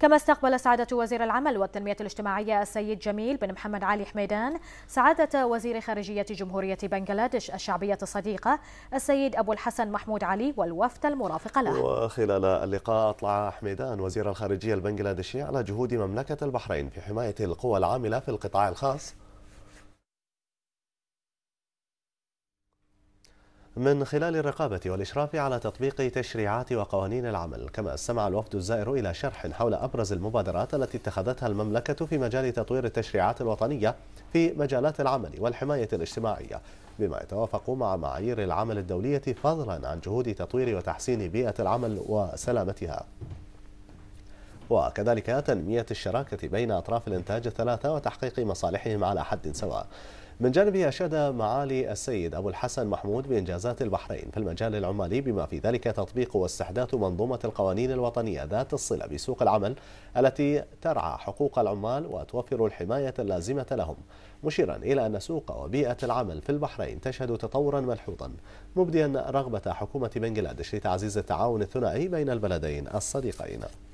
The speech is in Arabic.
كما استقبل سعادة وزير العمل والتنمية الاجتماعية السيد جميل بن محمد علي حميدان سعادة وزير خارجية جمهورية بنغلاديش الشعبية الصديقة السيد أبو الحسن محمود علي والوفد المرافق له وخلال اللقاء أطلع حميدان وزير الخارجية البنغلاديشي على جهود مملكة البحرين في حماية القوى العاملة في القطاع الخاص من خلال الرقابة والإشراف على تطبيق تشريعات وقوانين العمل كما استمع الوفد الزائر إلى شرح حول أبرز المبادرات التي اتخذتها المملكة في مجال تطوير التشريعات الوطنية في مجالات العمل والحماية الاجتماعية بما يتوافق مع معايير العمل الدولية فضلا عن جهود تطوير وتحسين بيئة العمل وسلامتها وكذلك تنمية الشراكة بين أطراف الإنتاج الثلاثة وتحقيق مصالحهم على حد سواء من جانبه أشاد معالي السيد أبو الحسن محمود بإنجازات البحرين في المجال العمالي بما في ذلك تطبيق واستحداث منظومة القوانين الوطنية ذات الصلة بسوق العمل التي ترعى حقوق العمال وتوفر الحماية اللازمة لهم مشيرا إلى أن سوق وبيئة العمل في البحرين تشهد تطورا ملحوظا مبديا رغبة حكومة بنغلاديش لتعزيز التعاون الثنائي بين البلدين الصديقين